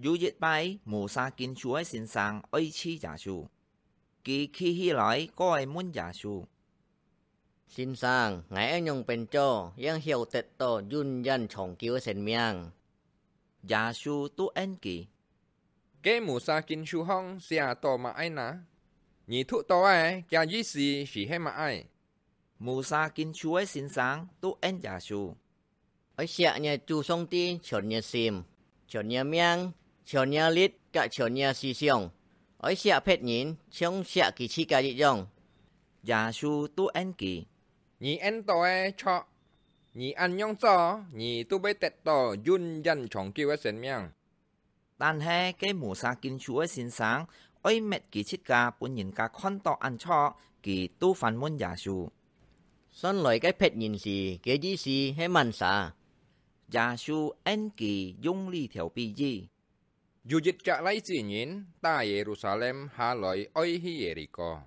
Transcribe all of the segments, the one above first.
有一擺無啥建樹嘅先生愛吃椰樹，佢企起來過去問椰樹：先生，我應用變做應曉得到原因長久嘅生命。椰樹都應記，佢無啥建樹方寫到嘛愛拿，而吐到嘅嘅意思是係嘛愛。無啥建樹嘅先生都應椰樹，我寫呢注送啲全熱心，全熱命。chiều nhà lít cả chiều nhà xì xiong. ở xã phết nhìn, trong xã kỳ chi cả dị dòng. Giả su tu en kỳ. nhị en tò e cho. nhị ăn nhong cho, nhị tu bế tẹt to, dùn dần chóng kêu e sến miang. Tàn hè cái mùa sa kinh chúa xin sáng, ôi mệt kỳ chít cả, bốn nhìn cả khoan tò ăn cho, kỳ tu phản môn giả su. Sơn lời cái phết nhìn gì, cái gì gì hay mặn xà. Giả su en kỳ dung ly theo bì gì. Yujit cha lai chi nyin ta Jerusalem ha loi oi hi Jericho.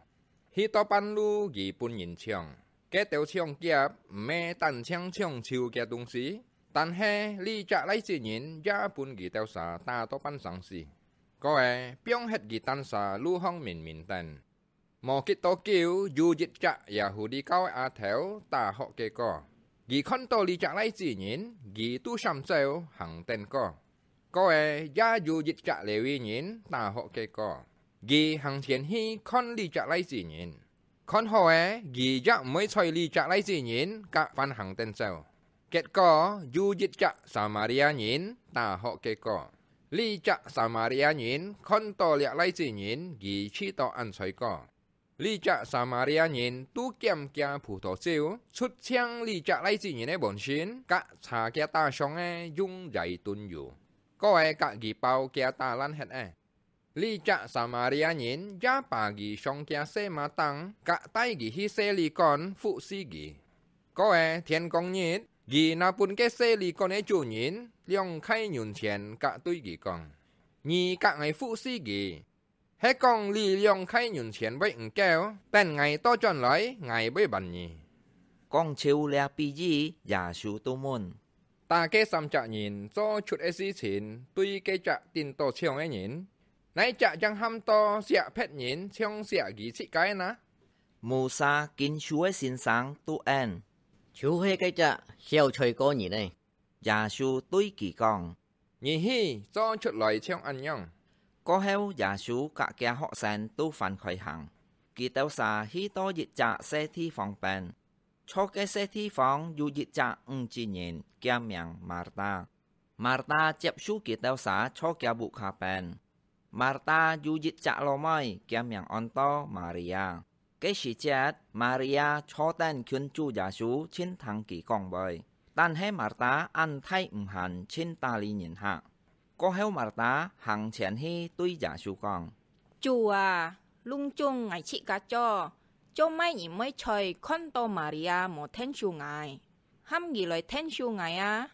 Hi to pan lu gi pun nyin chiang. Ke teo chiang kia me tan chiang chiang chiu kia tung si. Tan he li cha lai chi nhìn, ya pun gi teo xa ta to pan sang si. Ko e piong het gi tan xa lu hong min min tan. Mo kit to kiu yujit cha Yahudi kao a theo ta ho ke ko. Gi kon to li cha lai chi nhìn, gi tu sham xeo hang tên ko. koe ya ju jit cha le wi nyin ta ho ke ko gi hang thiền hi con li cha lai si nyin con ho e gi ya mới choi li cha lai si nyin ka phan hang ten sao kết ko ju jit cha samaria nyin ta ho ke ko li cha samaria nyin con to le lai si nyin gi chi to an choi ko li cha samaria nyin tu kiam kia phụ thổ siêu xuất chiang li cha lai si nyin e bon shin ka cha kia ta song e dung dai tun yu có ai cả gì bao kia ta hết à e. li cha Samaria nhìn ja pa gì kia xe mà tăng tay gì hi xe phụ si gì có ai thiên công nhìn gì na bún cái xe ấy chủ nhìn liong khai nhún tiền cả tôi gì con nhì cả ngày phụ si gì hết con li liong khai nhún tiền với ứng kéo tên ngày to tròn lấy ngày với bàn nhì con chiêu lea gì giả sư tô ta cái xăm chạ nhìn cho chuột ấy gì xin tuy cái chạ tin to chiều ấy nhìn nãy chạ chẳng ham to xịa phết nhìn chiều xịa gì xị cái na mù sa kín chúa xin sáng tu en chú hê cái chạ chiều chơi cô nhỉ đây giả su tuy kỳ con, nhỉ hi cho chuột lời chiều ăn nhong có heo giả su cả kia họ sen tu phản khỏi hàng kỳ tao xa hi to dịch chạ xe thi phòng bèn ชอกเอเซที่ฟองอยู่ยิ่งจังอึงจีเนียนแก่เมียงมาร์ตา มาร์ตาเจ็บชูกิีเอลสาชอกแกบุคาเป็นมาร์ตาอยู่ยิ่งจังลอมไมแก่เมียงอันโตมาเรียาเกษีเจ็ดมาเรียาชอเต้นขึ้นจูยาชูชินทางกี่กองไปแต่ให้มาร์ตาอันไทยอุ่มหันชินตาลีเนียนฮะก็ให้มาร์ตาหังเฉียนให้ตุยยาชูกองจู่าลุงจงไอชิกาจอ做咩而唔去昆多瑪利亞冇天主愛，喊佢嚟天主愛啊！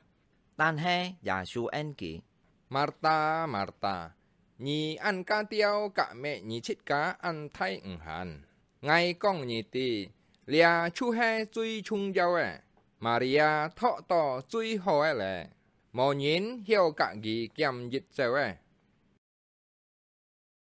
但係耶穌恩記，Marta Marta，你按家雕革咩？你出家按睇唔行，嗌講你哋，倆出係最重要嘅，瑪利亞托到最好嘅咧，無人曉隔己兼熱做嘅。